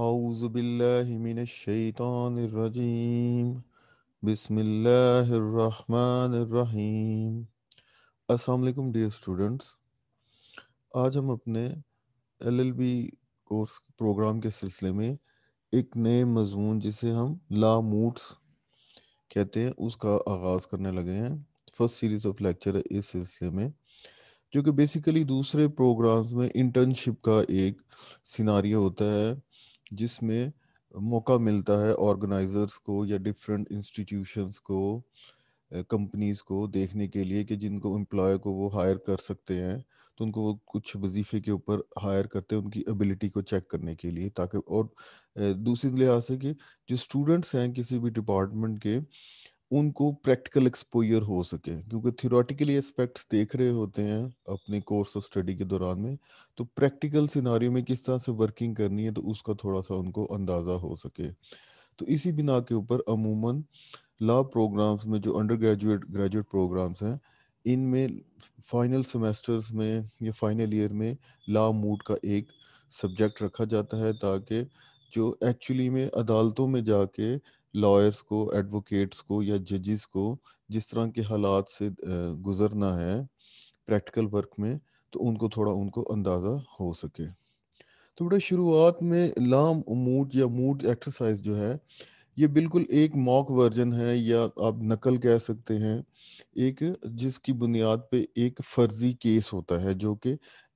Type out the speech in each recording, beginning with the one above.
أعوذ بالله من الشيطان الرجيم بسم الله الرحمन الرحيم अस्सलाम वालेकुम dear students आज हम अपने L L B course program के सिलसिले में एक नए मजमून जिसे हम ला मूड्स कहते हैं उसका आगाज़ करने लगे हैं फर्स्ट सीरीज ऑफ लेक्चर इस सिलसिले में जो कि बेसिकली दूसरे प्रोग्राम्स में इंटर्नशिप का एक सिनारिया होता है जिसमें मौका मिलता है ऑर्गेनाइजर्स को या डिफरेंट इंस्टीट्यूशंस को कंपनीज को देखने के लिए कि जिनको एम्प्लॉय को वो हायर कर सकते हैं तो उनको वो कुछ वजीफे के ऊपर हायर करते हैं उनकी एबिलिटी को चेक करने के लिए ताकि और दूसरी लिहाज से कि जो स्टूडेंट्स हैं किसी भी डिपार्टमेंट के उनको प्रैक्टिकल एक्सपोजर हो सके क्योंकि थियोरेटिकली एस्पेक्ट्स देख रहे होते हैं अपने कोर्स ऑफ स्टडी के दौरान में तो प्रैक्टिकल सिनारी में किस तरह से वर्किंग करनी है तो उसका थोड़ा सा उनको अंदाज़ा हो सके तो इसी बिना के ऊपर अमूमन लॉ प्रोग्राम्स में जो अंडर ग्रेजुएट ग्रेजुएट प्रोग्राम्स हैं इनमें फाइनल सेमेस्टर्स में या फाइनल ईयर में ला मूड का एक सब्जेक्ट रखा जाता है ताकि जो एक्चुअली में अदालतों में जाके लॉयर्स को एडवोकेट्स को या जजिस को जिस तरह के हालात से गुजरना है प्रैक्टिकल वर्क में तो उनको थोड़ा उनको अंदाज़ा हो सके तो बेटा शुरुआत में लाम मूड या मूड एक्सरसाइज जो है ये बिल्कुल एक मॉक वर्जन है या आप नकल कह सकते हैं एक जिसकी बुनियाद पे एक फर्जी केस होता है जो कि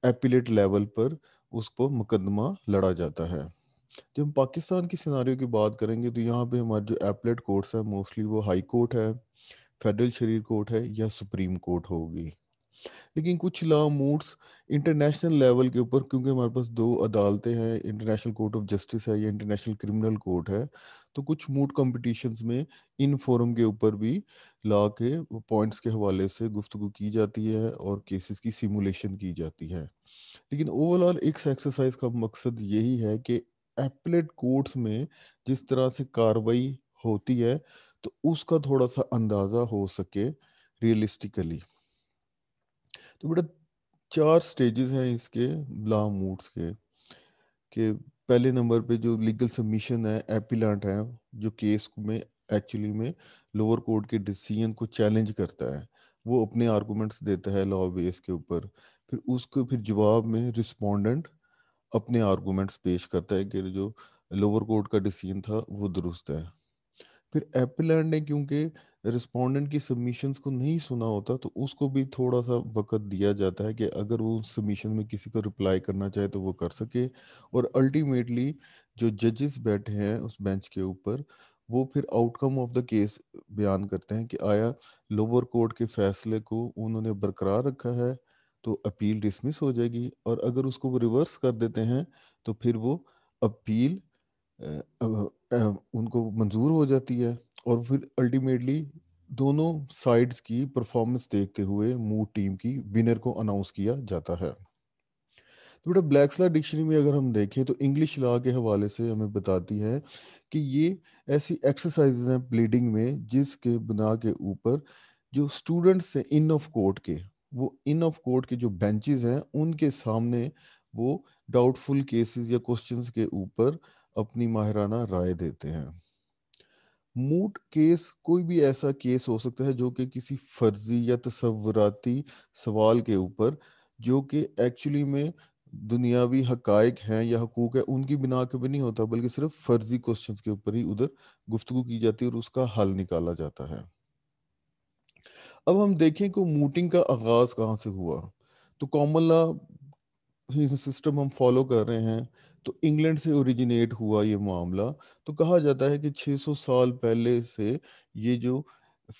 एपिलेट लेवल पर उसको मुकदमा लड़ा जाता है जब हम पाकिस्तान की सिनारियों की बात करेंगे तो यहाँ पे हमारे जो एपलेट कोर्ट्स है मोस्टली वो हाई कोर्ट है फेडरल शरीर कोर्ट है या सुप्रीम कोर्ट होगी लेकिन कुछ लॉ मूड्स इंटरनेशनल लेवल के ऊपर क्योंकि हमारे पास दो अदालतें हैं इंटरनेशनल कोर्ट ऑफ जस्टिस है या इंटरनेशनल क्रिमिनल कोर्ट है तो कुछ मूड कॉम्पिटिशन्स में इन फोरम के ऊपर भी लॉ के पॉइंट्स के हवाले से गुफ्तु की जाती है और केसेस की सिमुलेशन की जाती है लेकिन ओवरऑल एक एक्सरसाइज का मकसद यही है कि एपलेट कोर्ट्स में जिस तरह से कार्रवाई होती है तो उसका थोड़ा सा अंदाज़ा हो सके रियलिस्टिकली तो बेटा चार स्टेजेस हैं इसके ला मूड्स के कि पहले नंबर पे जो लीगल सबमिशन है एपिलांट है जो केस में एक्चुअली में लोअर कोर्ट के डिसीजन को चैलेंज करता है वो अपने आर्गूमेंट्स देता है लॉ बेस के ऊपर फिर उसको फिर जवाब में रिस्पोंडेंट अपने आर्गूमेंट्स पेश करता है कि जो लोअर कोर्ट का डिसीजन था वो दुरुस्त है फिर एपिलैंड ने क्योंकि रिस्पोंडेंट की सबमिशंस को नहीं सुना होता तो उसको भी थोड़ा सा वक़्त दिया जाता है कि अगर वो सबमिशन में किसी को रिप्लाई करना चाहे तो वो कर सके और अल्टीमेटली जो जजेस बैठे हैं उस बेंच के ऊपर वो फिर आउटकम ऑफ द केस बयान करते हैं कि आया लोअर कोर्ट के फैसले को उन्होंने बरकरार रखा है तो अपील डिसमिस हो जाएगी और अगर उसको वो रिवर्स कर देते हैं तो फिर वो अपील उनको मंजूर हो जाती है और फिर अल्टीमेटली दोनों साइड्स की परफॉर्मेंस देखते हुए मूव टीम की विनर को अनाउंस किया जाता है तो बेटा ब्लैक लॉ डिक्शनरी में अगर हम देखें तो इंग्लिश लॉ के हवाले से हमें बताती है कि ये ऐसी एक्सरसाइज हैं प्लीडिंग में जिसके बना के ऊपर जो स्टूडेंट्स हैं इन ऑफ कोर्ट के वो इन ऑफ कोर्ट के जो बेंचेस हैं उनके सामने वो डाउटफुल केसेस या क्वेश्चंस के ऊपर अपनी माहिराना राय देते हैं मूट केस कोई भी ऐसा केस हो सकता है जो कि किसी फर्जी या तस्वराती सवाल के ऊपर जो कि एक्चुअली में दुनियावी हकायक हैं या हकूक है उनकी बिना के भी नहीं होता बल्कि सिर्फ फर्जी क्वेश्चंस के ऊपर ही उधर गुफ्तगु की जाती है और उसका हल निकाला जाता है अब हम देखें कि मूटिंग का आगाज कहाँ से हुआ तो कॉमन लॉ सिस्टम हम फॉलो कर रहे हैं तो इंग्लैंड से ओरिजिनेट हुआ ये मामला तो कहा जाता है कि 600 साल पहले से ये जो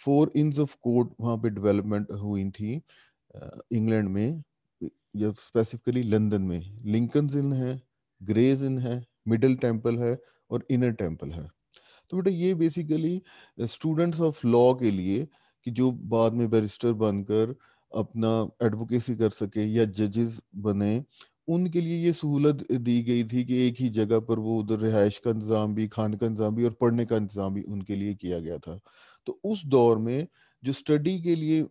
फोर इंच ऑफ कोर्ट वहाँ पे डेवलपमेंट हुई थी इंग्लैंड में या स्पेसिफिकली लंदन में लिंकन इन है ग्रेज इन है मिडल टेम्पल है और इनर टेम्पल है तो बेटा ये बेसिकली स्टूडेंट्स ऑफ लॉ के लिए कि जो बाद में बैरिस्टर बनकर अपना एडवोकेसी कर सके या जजेस बने उनके लिए ये सहूलत दी गई थी कि एक ही जगह पर वो उधर रिहाइश का इंतजाम भी खान का इंतजाम भी और पढ़ने का इंतजाम भी उनके लिए किया गया था तो उस दौर में जो स्टडी के लिए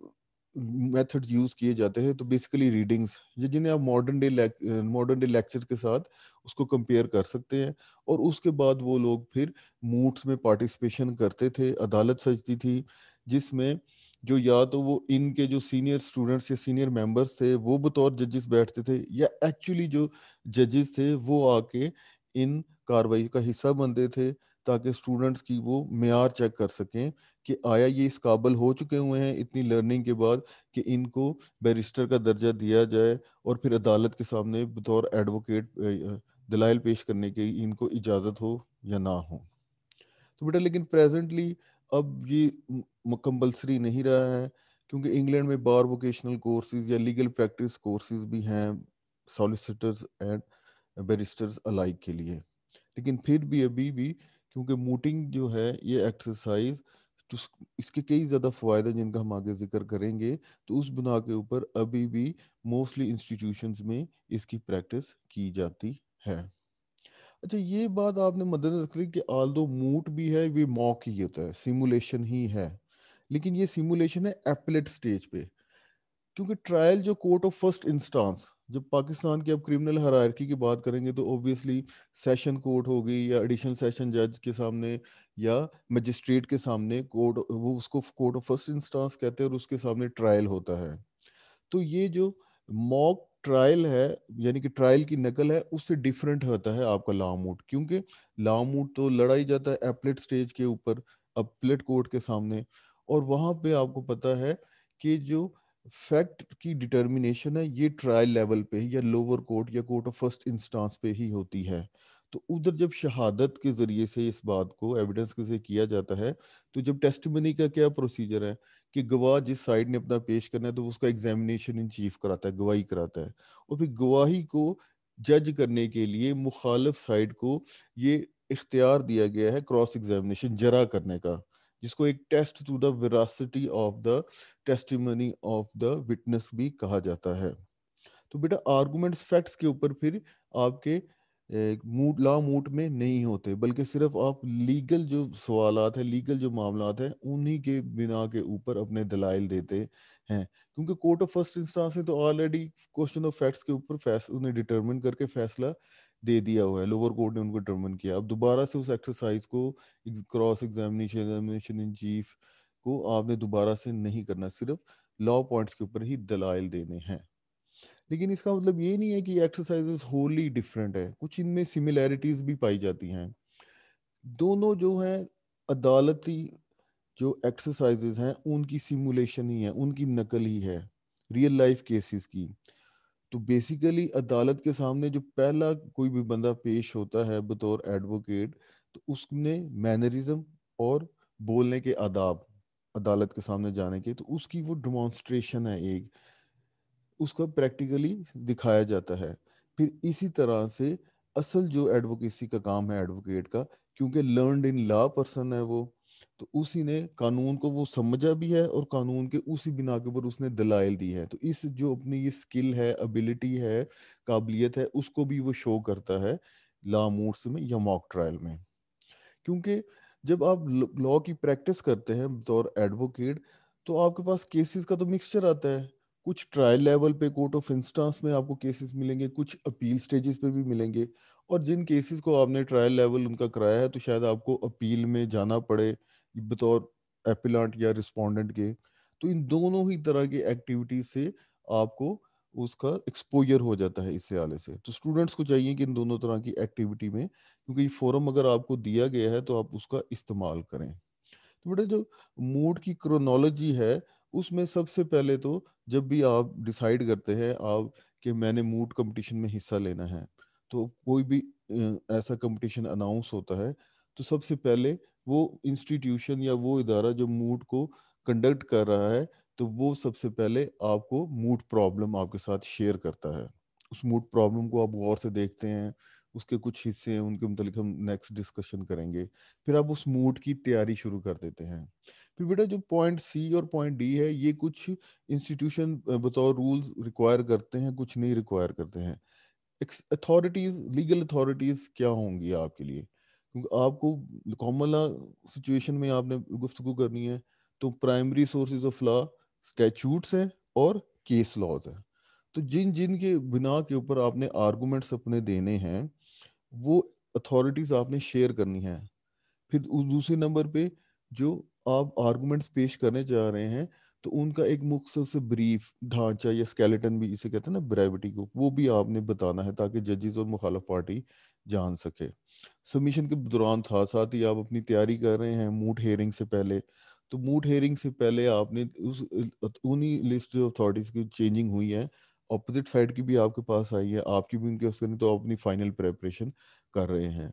मेथड्स यूज किए जाते हैं तो बेसिकली रीडिंग्स ये जिन्हें आप modern day modern day lecture के साथ उसको कंपेयर कर सकते हैं और उसके बाद वो लोग फिर मूट्स में पार्टिसिपेशन करते थे अदालत सजती थी जिसमें जो या तो वो इनके जो सीनियर स्टूडेंट्स या सीनियर मेंबर्स थे वो बतौर जजेस बैठते थे या एक्चुअली जो जजेस थे वो आके इन कार्रवाई का हिस्सा बनते थे ताकि स्टूडेंट्स की वो मैार चेक कर सकें कि आया ये इस काबल हो चुके हुए हैं इतनी लर्निंग के बाद कि इनको बैरिस्टर का दर्जा दिया जाए और फिर अदालत के सामने बतौर एडवोकेट दलाइल पेश करने की इनको इजाज़त हो या ना हो तो बेटा लेकिन प्रेजेंटली अब ये कंपल्सरी नहीं रहा है क्योंकि इंग्लैंड में बार वोकेशनल कोर्सेज या लीगल प्रैक्टिस कोर्सेज भी हैं सॉलिसिटर्स एंड बैरिस्टर्स अलाइक के लिए लेकिन फिर भी अभी भी क्योंकि मूटिंग जो है ये एक्सरसाइज तो इसके कई ज़्यादा फायदे जिनका हम आगे जिक्र करेंगे तो उस बुना के ऊपर अभी भी मोस्टली इंस्टीट्यूशंस में इसकी प्रैक्टिस की जाती है अच्छा ये बात आपने मद्देनजर रख ली कि आल दो मूट भी है वे मॉक ही होता है सिमुलेशन ही है लेकिन ये सिमुलेशन है एपलेट स्टेज पे क्योंकि ट्रायल जो कोर्ट ऑफ फर्स्ट इंस्टांस जब पाकिस्तान की अब क्रिमिनल हरारकी की बात करेंगे तो ऑब्वियसली सेशन कोर्ट हो गई या एडिशनल सेशन जज के सामने या मजिस्ट्रेट के सामने कोर्ट वो उसको कोर्ट ऑफ फर्स्ट इंस्टांस कहते हैं और उसके सामने ट्रायल होता है तो ये जो मॉक ट्रायल है यानी कि ट्रायल की नकल है उससे डिफरेंट होता है आपका लामूट क्योंकि लामूट तो लड़ाई जाता है एप्लेट स्टेज के ऊपर अपलेट कोर्ट के सामने और वहां पे आपको पता है कि जो फैक्ट की डिटर्मिनेशन है ये ट्रायल लेवल पे या लोअर कोर्ट या कोर्ट ऑफ फर्स्ट इंस्टांस पे ही होती है तो उधर जब शहादत के ज़रिए से इस बात को एविडेंस के से किया जाता है तो जब टेस्टमनी का क्या प्रोसीजर है कि गवाह जिस साइड ने अपना पेश करना है तो उसका एग्जामिनेशन इन चीफ कराता है गवाही कराता है और फिर गवाही को जज करने के लिए मुखालफ साइड को ये इख्तियार दिया गया है क्रॉस एग्जामिनेशन जरा करने का जिसको एक test to the veracity of the testimony of the witness भी कहा जाता है तो बेटा आर्गूमेंट्स फैक्ट्स के ऊपर फिर आपके मूड लॉ मूड में नहीं होते बल्कि सिर्फ आप लीगल जो सवाल है लीगल जो मामला हैं उन्हीं के बिना के ऊपर अपने दलाइल देते हैं क्योंकि कोर्ट ऑफ फर्स्ट इंस्टांस ने तो ऑलरेडी क्वेश्चन ऑफ फैक्ट्स के ऊपर फैसला उन्हें डिटरमिन करके फैसला दे दिया हुआ है लोअर कोर्ट ने उनको डिटर्मिन किया अब दोबारा से उस एक्सरसाइज को क्रॉस एग्जामिनेशन इन चीफ को आपने दोबारा से नहीं करना सिर्फ लॉ पॉइंट्स के ऊपर ही दलाइल देने हैं लेकिन इसका मतलब ये नहीं है कि एक्सरसाइजेस होली डिफरेंट है कुछ इनमें सिमिलैरिटीज भी पाई जाती हैं दोनों जो है अदालती जो एक्सरसाइजेज हैं उनकी सिमुलेशन ही है उनकी नकल ही है रियल लाइफ केसेस की तो बेसिकली अदालत के सामने जो पहला कोई भी बंदा पेश होता है बतौर एडवोकेट तो उसने मैनरिज्म और बोलने के आदाब अदालत के सामने जाने के तो उसकी वो डिमॉन्स्ट्रेशन है एक उसको प्रैक्टिकली दिखाया जाता है फिर इसी तरह से असल जो एडवोकेसी का काम है एडवोकेट का क्योंकि लर्नड इन लॉ पर्सन है वो तो उसी ने कानून को वो समझा भी है और कानून के उसी बिना के ऊपर उसने दलाइल दी है तो इस जो अपनी ये स्किल है एबिलिटी है काबिलियत है उसको भी वो शो करता है ला मोड्स में या मॉक ट्रायल में क्योंकि जब आप लॉ की प्रैक्टिस करते हैं बतौर एडवोकेट तो आपके पास केसेस का तो मिक्सचर आता है कुछ ट्रायल लेवल पे कोर्ट ऑफ इंस्टांस में आपको केसेस मिलेंगे कुछ अपील स्टेजेस पे भी मिलेंगे और जिन केसेस को आपने ट्रायल लेवल उनका कराया है तो शायद आपको अपील में जाना पड़े बतौर एपिलांट या रिस्पोंडेंट के तो इन दोनों ही तरह की एक्टिविटीज से आपको उसका एक्सपोजर हो जाता है इससे आले से तो स्टूडेंट्स को चाहिए कि इन दोनों तरह की एक्टिविटी में क्योंकि ये फोरम अगर आपको दिया गया है तो आप उसका इस्तेमाल करें तो बेटा जो मूड की क्रोनोलॉजी है उसमें सबसे पहले तो जब भी आप डिसाइड करते हैं आप कि मैंने मूड कंपटीशन में हिस्सा लेना है तो कोई भी ऐसा कंपटीशन अनाउंस होता है तो सबसे पहले वो इंस्टीट्यूशन या वो इदारा जो मूड को कंडक्ट कर रहा है तो वो सबसे पहले आपको मूड प्रॉब्लम आपके साथ शेयर करता है उस मूड प्रॉब्लम को आप गौर से देखते हैं उसके कुछ हिस्से हैं उनके मतलब हम नेक्स्ट डिस्कशन करेंगे फिर आप उस मूड की तैयारी शुरू कर देते हैं फिर बेटा जो पॉइंट सी और पॉइंट डी है ये कुछ इंस्टीट्यूशन बतौर रूल्स रिक्वायर करते हैं कुछ नहीं रिक्वायर करते हैं अथॉरिटीज लीगल अथॉरिटीज क्या होंगी आपके लिए क्योंकि आपको कॉमन लॉ सिचुएशन में आपने गुफ्तु करनी है तो primary sources of law statutes हैं और केस लॉज हैं तो जिन जिन के बिना के ऊपर आपने आर्गूमेंट्स अपने देने हैं वो अथॉरिटीज आपने शेयर करनी है फिर उस दूसरे नंबर पे जो आप आर्गूमेंट्स पेश करने जा रहे हैं तो उनका एक मुख्य से ब्रीफ ढांचा या स्केलेटन भी इसे कहते हैं ना ब्रेविटी को वो भी आपने बताना है ताकि जजेस और मुखालफ पार्टी जान सके सबमिशन के दौरान था साथ ही आप अपनी तैयारी कर रहे हैं मूट हेयरिंग से पहले तो मूट हेयरिंग से पहले आपने उस उन्हीं लिस्ट ऑफ अथॉरिटीज की चेंजिंग हुई है ऑपोजिट साइड की भी आपके पास आई है आपकी भी उनके उसके तो अपनी फाइनल प्रेपरेशन कर रहे हैं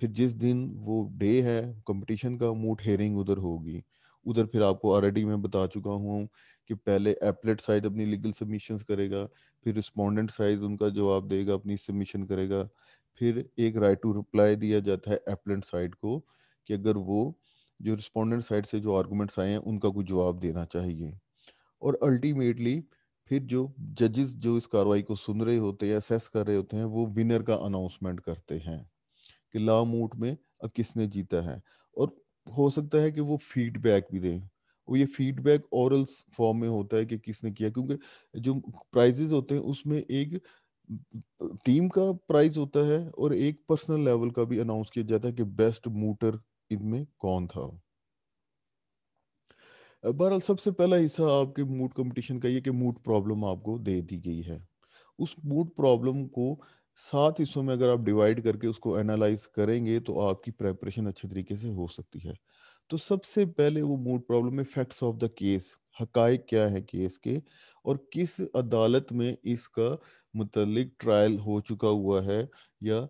फिर जिस दिन वो डे है कंपटीशन का मूट हेयरिंग उधर होगी उधर फिर आपको ऑलरेडी मैं बता चुका हूँ कि पहले एपलेट साइज अपनी लीगल सबमिशन करेगा फिर रिस्पोंडेंट साइज उनका जवाब देगा अपनी सबमिशन करेगा फिर एक राइट टू रिप्लाई दिया जाता है एपलेंट साइड को कि अगर वो जो रिस्पोंडेंट साइड से जो आर्गूमेंट्स आए हैं उनका कुछ जवाब देना चाहिए और अल्टीमेटली फिर जो जजेस जो इस कार्रवाई को सुन रहे होते हैं असेस कर रहे होते हैं वो विनर का अनाउंसमेंट करते हैं कि ला मूट में अब किसने जीता है और हो सकता है कि वो फीडबैक भी दें वो ये फीडबैक ओरल फॉर्म में होता है कि किसने किया क्योंकि जो प्राइजेज होते हैं उसमें एक टीम का प्राइज होता है और एक पर्सनल लेवल का भी अनाउंस किया जाता है कि बेस्ट मूटर इनमें कौन था बहरहाल सबसे पहला हिस्सा आपके मूड कंपटीशन का ये कि मूड प्रॉब्लम आपको दे दी गई है उस मूड प्रॉब्लम को सात हिस्सों में अगर आप डिवाइड करके उसको एनालाइज करेंगे तो आपकी प्रेपरेशन अच्छे तरीके से हो सकती है तो सबसे पहले वो मूड प्रॉब्लम में फैक्ट्स ऑफ द केस हक क्या है केस के और किस अदालत में इसका मुतलिक ट्रायल हो चुका हुआ है या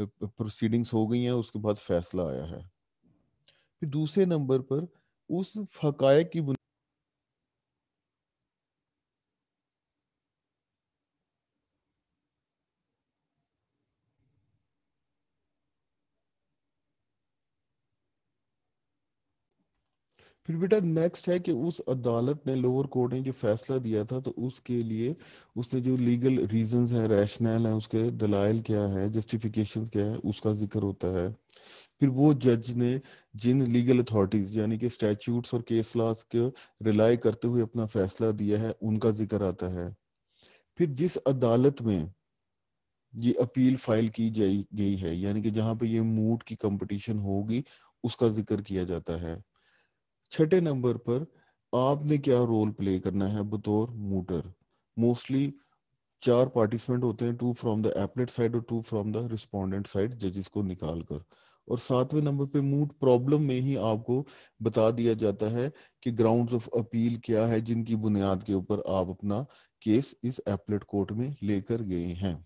प्रोसीडिंग्स हो गई हैं उसके बाद फैसला आया है फिर दूसरे नंबर पर उस फ़काए की बुनियाद फिर बेटा नेक्स्ट है कि उस अदालत ने लोअर कोर्ट ने जो फैसला दिया था तो उसके लिए उसने जो लीगल रीजंस हैं रैशनल हैं उसके दलाइल क्या है जस्टिफिकेशन क्या है उसका जिक्र होता है फिर वो जज ने जिन लीगल अथॉरिटीज यानी कि स्टैट्यूट्स और केस लॉस के रिलाई करते हुए अपना फैसला दिया है उनका जिक्र आता है फिर जिस अदालत में ये अपील फाइल की जाई गई है यानी कि जहां पे ये मूड की कंपटीशन होगी उसका जिक्र किया जाता है छठे नंबर पर आपने क्या रोल प्ले करना है बतौर मूटर मोस्टली चार पार्टिसिपेंट होते हैं two from the appellate side और two from the respondent side जजेस को निकाल कर और सातवें नंबर पे मूड प्रॉब्लम में ही आपको बता दिया जाता है कि ग्राउंड्स ऑफ अपील क्या है जिनकी बुनियाद के ऊपर आप अपना केस इस एपलेट कोर्ट में लेकर गए हैं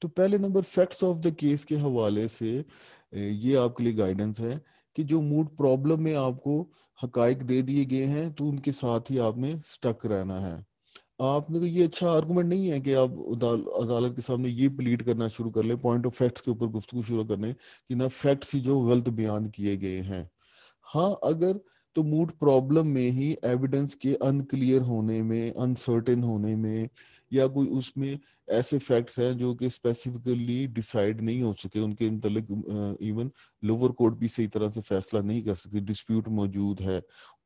तो पहले number facts of the case के हवाले से ये आपके लिए गाइडेंस है कि जो मूड प्रॉब्लम में आपको हकाइक दे दिए गए हैं तो उनके साथ ही आपने स्टक रहना है आपने तो ये अच्छा आर्गूमेंट नहीं है कि आप अदालत के सामने ये प्लीट करना शुरू कर लें पॉइंट ऑफ फैक्ट्स के ऊपर गुफ्तु शुरू कर लें कि ना फैक्ट्स ही जो गलत बयान किए गए हैं हाँ अगर तो मूड प्रॉब्लम में ही एविडेंस के अनक्लियर होने में अनसर्टेन होने में या कोई उसमें ऐसे फैक्ट्स हैं जो कि स्पेसिफिकली डिसाइड नहीं हो सके उनके मतलब इवन लोअर कोर्ट भी सही तरह से फैसला नहीं कर सके डिस्प्यूट मौजूद है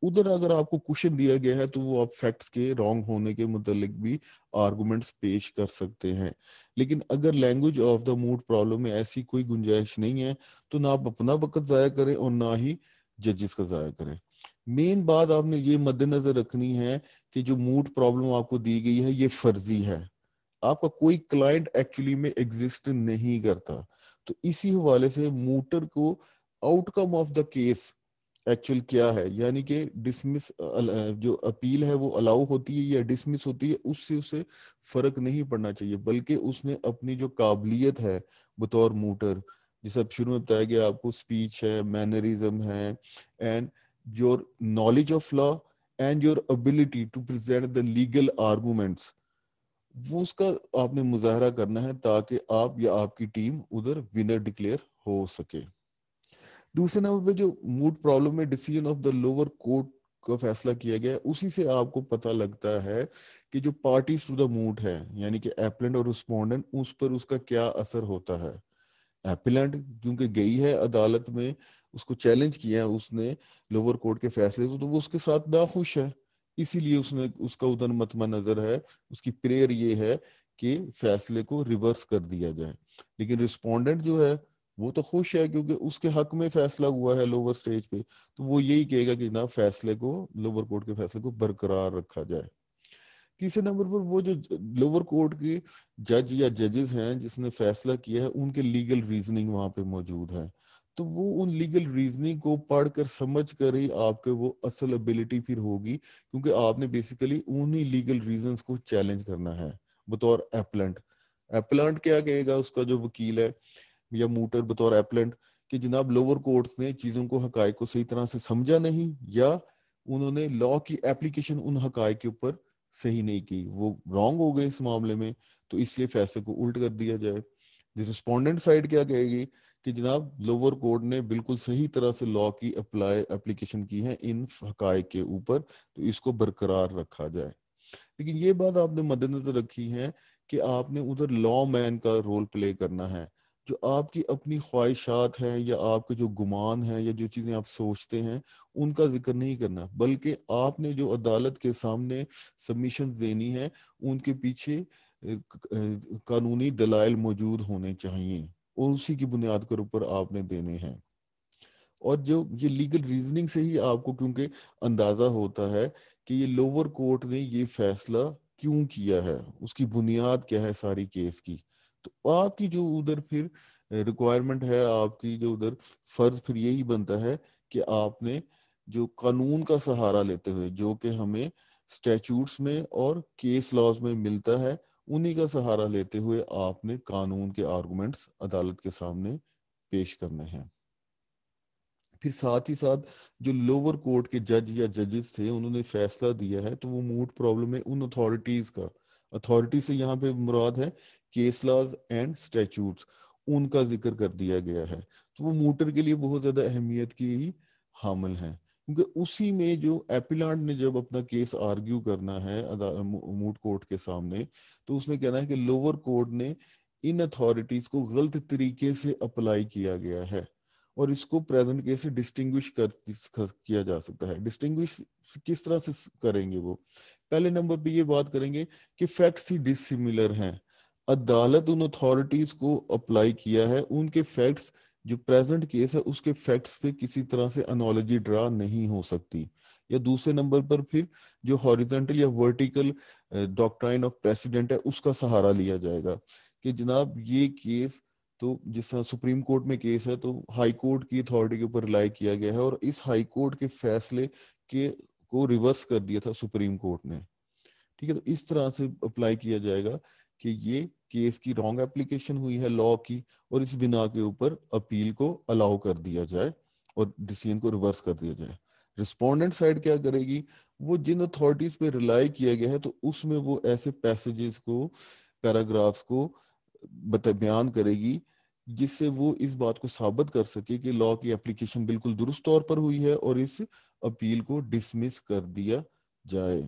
उधर अगर आपको क्वेश्चन दिया गया है तो वो आप फैक्ट्स के रॉन्ग होने के मतलब भी आर्गूमेंट्स पेश कर सकते हैं लेकिन अगर language of the moot problem में ऐसी कोई गुंजाइश नहीं है तो ना आप अपना वक्त ज़ाया करें और ना ही जजेस का ज़ाया करें मेन बात आपने ये मद्देनजर रखनी है कि जो मूड प्रॉब्लम आपको दी गई है ये फर्जी है आपका कोई क्लाइंट एक्चुअली में एग्जिस्ट नहीं करता तो इसी हवाले से मूटर को outcome of the case actual क्या है यानी कि डिसमिस जो अपील है वो अलाउ होती है या डिसमिस होती है उससे उसे फर्क नहीं पड़ना चाहिए बल्कि उसने अपनी जो काबिलियत है बतौर मूटर जैसे शुरू में बताया गया आपको स्पीच है मैनरिज्म है and your knowledge of law and your ability to present the legal arguments वो उसका आपने मुजाहरा करना है ताकि आप या आपकी टीम उधर विनर डिक्लेयर हो सके दूसरे नंबर पे जो मूड प्रॉब्लम में decision of the lower court का फैसला किया गया उसी से आपको पता लगता है कि जो पार्टी टू द मूड है यानी कि एप्लेंट और रिस्पोंडेंट उस पर उसका क्या असर होता है एपिलेंट क्योंकि गई है अदालत में उसको चैलेंज किया है उसने लोअर कोर्ट के फैसले तो वो उसके साथ नाखुश है इसीलिए उसने उसका उधर मतमा नजर है उसकी प्रेयर ये है कि फैसले को रिवर्स कर दिया जाए लेकिन रिस्पोंडेंट जो है वो तो खुश है क्योंकि उसके हक में फैसला हुआ है लोअर स्टेज पे तो वो यही कहेगा कि जनाब फैसले को लोअर कोर्ट के फैसले को बरकरार रखा जाए तीसरे नंबर पर वो जो लोअर कोर्ट के जज या जजेस हैं जिसने फैसला किया है उनके लीगल रीजनिंग वहां पे मौजूद है तो वो उन लीगल रीजनिंग को पढ़कर समझ कर ही आपके वो असल एबिलिटी फिर होगी क्योंकि आपने बेसिकली उन्हीं लीगल रीजन को चैलेंज करना है बतौर एप्लेंट एप्लेंट क्या कहेगा उसका जो वकील है या मोटर बतौर एप्लेंट कि जनाब लोअर कोर्ट्स ने चीजों को हकाय को सही तरह से समझा नहीं या उन्होंने लॉ की एप्लीकेशन उन हकाय के ऊपर सही नहीं की वो रॉन्ग हो गए इस मामले में तो इसलिए फैसले को उल्ट कर दिया जाए रिस्पोंडेंट साइड क्या कहेगी कि जनाब लोअर कोर्ट ने बिल्कुल सही तरह से लॉ की अप्लाई एप्लीकेशन की है इन हक के ऊपर तो इसको बरकरार रखा जाए लेकिन ये बात आपने मद्देनजर रखी है कि आपने उधर लॉ मैन का रोल प्ले करना है जो आपकी अपनी ख्वाहिशात हैं या आपके जो गुमान हैं या जो चीज़ें आप सोचते हैं उनका जिक्र नहीं करना बल्कि आपने जो अदालत के सामने सबमिशन देनी है उनके पीछे कानूनी दलाइल मौजूद होने चाहिए और उसी की बुनियाद के ऊपर आपने देने हैं और जो ये लीगल रीजनिंग से ही आपको क्योंकि अंदाजा होता है कि ये लोअर कोर्ट ने ये फैसला क्यों किया है उसकी बुनियाद क्या है सारी केस की तो आपकी जो उधर फिर रिक्वायरमेंट है आपकी जो उधर फर्ज फिर यही बनता है कि आपने जो कानून का सहारा लेते हुए जो कि हमें स्टैचूट्स में और केस लॉज में मिलता है उन्हीं का सहारा लेते हुए आपने कानून के आर्गूमेंट्स अदालत के सामने पेश करने हैं फिर साथ ही साथ जो लोअर कोर्ट के जज या जजेस थे उन्होंने फैसला दिया है तो वो मूड प्रॉब्लम है उन अथॉरिटीज का अथॉरिटी से यहाँ पे मुराद है केस लॉज एंड स्टैचूट उनका जिक्र कर दिया गया है तो वो मोटर के लिए बहुत ज्यादा अहमियत की ही हामिल है क्योंकि उसी में जो एपिलांड ने जब अपना केस आर्ग्यू करना है मूट कोर्ट के सामने तो उसने कहना है कि लोअर कोर्ट ने इन अथॉरिटीज को गलत तरीके से अप्लाई किया गया है और इसको प्रेजेंट केस से डिस्टिंग्विश कर किया जा सकता है डिस्टिंग्विश किस तरह से करेंगे वो पहले नंबर पे ये बात करेंगे कि फैक्ट्स ही डिसिमिलर हैं अदालत उन अथॉरिटीज को अप्लाई किया है उनके फैक्ट्स जो प्रेजेंट केस है उसके फैक्ट्स पे किसी तरह से अनोलॉजी ड्रा नहीं हो सकती या दूसरे नंबर पर फिर जो हॉरिजेंटल या वर्टिकल डॉक्ट्राइन ऑफ प्रेसिडेंट है उसका सहारा लिया जाएगा कि जनाब ये केस तो जिस तरह सुप्रीम कोर्ट में केस है तो हाई कोर्ट की अथॉरिटी के ऊपर रिलाई किया गया है और इस हाई कोर्ट के फैसले के को रिवर्स कर दिया था सुप्रीम कोर्ट ने ठीक है तो इस तरह से अप्लाई किया जाएगा कि ये केस की रॉन्ग एप्लीकेशन हुई है लॉ की और इस बिना के ऊपर अपील को अलाउ कर दिया जाए और डिसीजन को रिवर्स कर दिया जाए रिस्पोंडेंट साइड क्या करेगी वो जिन अथॉरिटीज पे रिलाई किया गया है तो उसमें वो ऐसे पैसेजेस को पैराग्राफ्स को बता बयान करेगी जिससे वो इस बात को साबित कर सके कि लॉ की एप्लीकेशन बिल्कुल दुरुस्त तौर पर हुई है और इस अपील को डिसमिस कर दिया जाए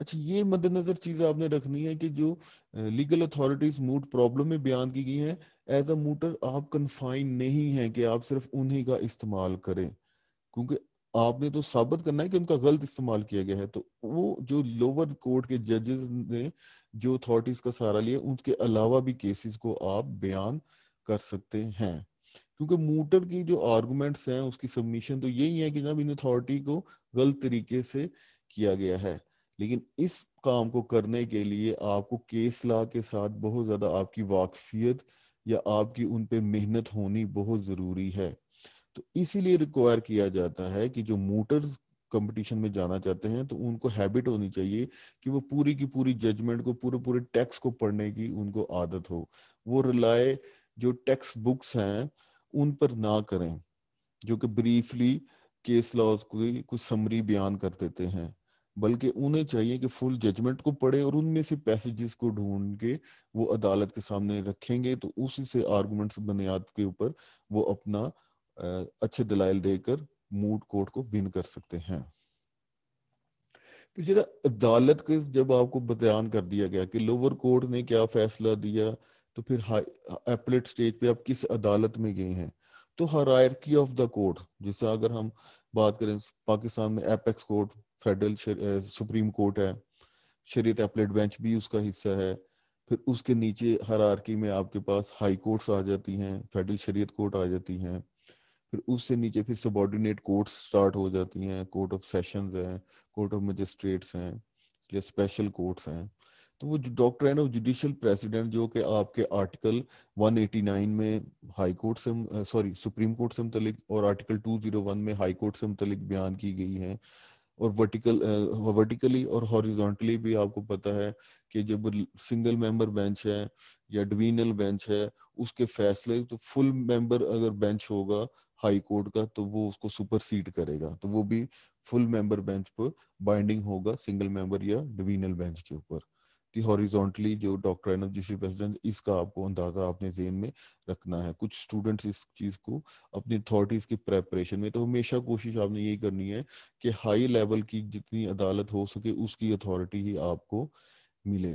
अच्छा ये मद्देनजर चीज आपने रखनी है कि जो लीगल अथॉरिटीज मूट प्रॉब्लम में बयान की गई हैं एज अ मूटर आप कन्फाइन नहीं है कि आप सिर्फ उन्हीं का इस्तेमाल करें क्योंकि आपने तो साबित करना है कि उनका गलत इस्तेमाल किया गया है तो वो जो लोअर कोर्ट के जजेस ने जो अथॉरिटीज का सहारा लिया उनके अलावा भी केसेस को आप बयान कर सकते हैं क्योंकि मूटर की जो आर्गूमेंट्स हैं उसकी सबमिशन तो यही है कि जब इन अथॉरिटी को गलत तरीके से किया गया है लेकिन इस काम को करने के लिए आपको केस ला के साथ बहुत ज़्यादा आपकी वाकफियत या आपकी उन पे मेहनत होनी बहुत ज़रूरी है तो इसीलिए रिक्वायर किया जाता है कि जो मोटर्स कंपटीशन में जाना चाहते हैं तो उनको हैबिट होनी चाहिए कि वो पूरी की पूरी जजमेंट को पूरे पूरे टेक्स को पढ़ने की उनको आदत हो वो रिलाय जो टेक्स बुक्स हैं उन पर ना करें जो कि ब्रीफली केस लॉज को कुछ समरी बयान कर देते हैं बल्कि उन्हें चाहिए कि फुल जजमेंट को पढ़े और उनमें से पैसेजेस को ढूंढ के वो अदालत के सामने रखेंगे तो उसी से आर्गूमेंट्स बुनियाद के ऊपर वो अपना अच्छे दलाइल देकर मूड कोर्ट को विन कर सकते हैं तो जरा अदालत के जब आपको बयान कर दिया गया कि लोअर कोर्ट ने क्या फैसला दिया तो फिर हाई एपलेट स्टेज पे आप किस अदालत में गए हैं तो हरायरकी ऑफ द कोर्ट जिससे अगर हम बात करें पाकिस्तान में apex court federal supreme court है शरीत एपलेट बेंच भी उसका हिस्सा है फिर उसके नीचे हर हरारकी में आपके पास हाई कोर्ट्स आ जाती हैं फेडरल शरीयत कोर्ट आ जाती हैं फिर उससे नीचे फिर सबॉर्डिनेट कोर्ट्स स्टार्ट हो जाती हैं कोर्ट ऑफ सेशन है कोर्ट ऑफ मजिस्ट्रेट्स हैं या स्पेशल कोर्ट्स हैं तो वो डॉक्ट्राइन ऑफ जुडिशल प्रेसिडेंट जो कि आपके आर्टिकल 189 में हाई कोर्ट से सॉरी सुप्रीम कोर्ट से मुतलिक और आर्टिकल 201 में हाई कोर्ट से मुतलिक बयान की गई है और वर्टिकल वर्टिकली और हॉरिजॉन्टली भी आपको पता है कि जब सिंगल मेंबर बेंच है या डिवीनल बेंच है उसके फैसले तो फुल मेंबर अगर बेंच होगा हाई कोर्ट का तो वो उसको सुपरसीड करेगा तो वो भी फुल मेंबर बेंच पर बाइंडिंग होगा सिंगल मेंबर या डिवीनल बेंच के ऊपर कि हॉरिजॉन्टली जो डॉक्टर ऑफ इसका आपको अंदाजा आपने जेन में रखना है कुछ स्टूडेंट्स इस चीज़ को अपनी अथॉरिटीज़ की प्रेपरेशन में तो हमेशा कोशिश आपने यही करनी है कि हाई लेवल की जितनी अदालत हो सके उसकी अथॉरिटी ही आपको मिले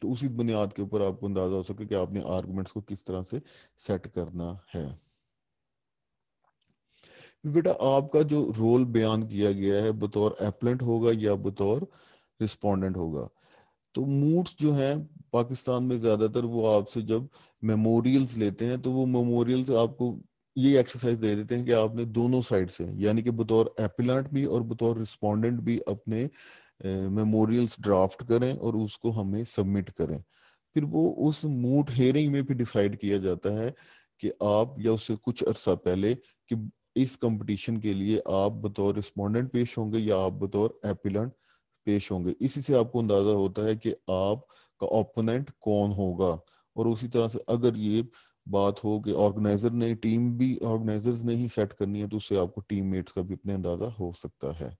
तो उसी बुनियाद के ऊपर आपको अंदाजा हो सके कि आपने आर्गूमेंट्स को किस तरह से सेट करना है बेटा आपका जो रोल बयान किया गया है बतौर एप्लेंट होगा या बतौर रिस्पोंडेंट होगा तो मूड्स जो हैं पाकिस्तान में ज्यादातर वो आपसे जब मेमोरियल्स लेते हैं तो वो मेमोरियल्स आपको ये एक्सरसाइज दे देते हैं कि आपने दोनों साइड से यानी कि बतौर एपिलांट भी और बतौर रिस्पोंडेंट भी अपने मेमोरियल्स ड्राफ्ट करें और उसको हमें सबमिट करें फिर वो उस मूड हेयरिंग में भी डिसाइड किया जाता है कि आप या उससे कुछ अरसा पहले कि इस कंपटीशन के लिए आप बतौर रिस्पोंडेंट पेश होंगे या आप बतौर एपिलेंट पेश होंगे इसी से आपको अंदाजा होता है कि आपका ओपोनेंट कौन होगा और उसी तरह से अगर ये बात हो कि ऑर्गेनाइजर ने टीम भी ऑर्गेनाइजर्स ने ही सेट करनी है तो उससे आपको टीममेट्स का भी अपने अंदाजा हो सकता है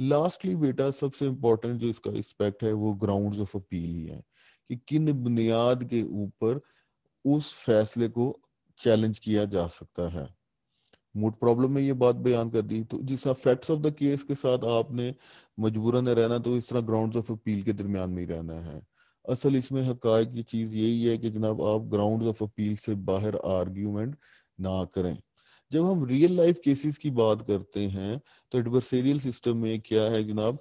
लास्टली बेटा सबसे इम्पोर्टेंट जो इसका एस्पेक्ट है वो ग्राउंड ऑफ अपील ही है कि किन बुनियाद के ऊपर उस फैसले को चैलेंज किया जा सकता है मूड प्रॉब्लम में ये बात बयान कर दी तो जिस फैक्ट्स ऑफ द केस के साथ आपने मजबूरन ने रहना तो इस तरह ग्राउंड ऑफ अपील के दरमियान में ही रहना है असल इसमें हक की चीज़ यही है कि जनाब आप ग्राउंड ऑफ अपील से बाहर आर्ग्यूमेंट ना करें जब हम रियल लाइफ केसेस की बात करते हैं तो एडवर्सेरियल सिस्टम में क्या है जनाब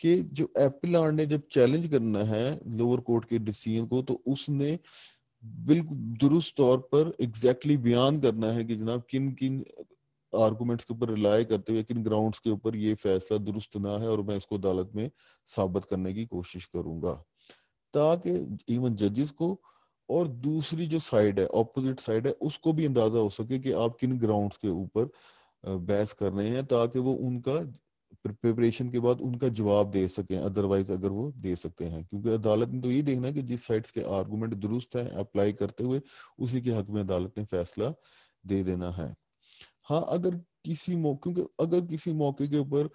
कि जो एपिलार ने जब चैलेंज करना है लोअर कोर्ट के डिसीजन को तो उसने बिल्कुल दुरुस्त तौर पर एग्जैक्टली exactly बयान करना है कि जनाब किन किन आर्गूमेंट्स के ऊपर रिलाय करते हुए किन ग्राउंड्स के ऊपर ये फैसला दुरुस्त ना है और मैं इसको अदालत में साबित करने की कोशिश करूंगा ताकि इवन जजेस को और दूसरी जो साइड है ऑपोजिट साइड है उसको भी अंदाजा हो सके कि आप किन ग्राउंड्स के ऊपर बहस कर रहे हैं ताकि वो उनका प्रिपरेशन के बाद उनका जवाब दे सके अदरवाइज अगर वो दे सकते हैं क्योंकि अदालत ने तो ये देखना कि जिस साइड्स के आर्गूमेंट दुरुस्त है अप्लाई करते हुए उसी के हक में अदालत ने फैसला दे देना है हाँ अगर किसी मौके क्योंकि अगर किसी मौके के ऊपर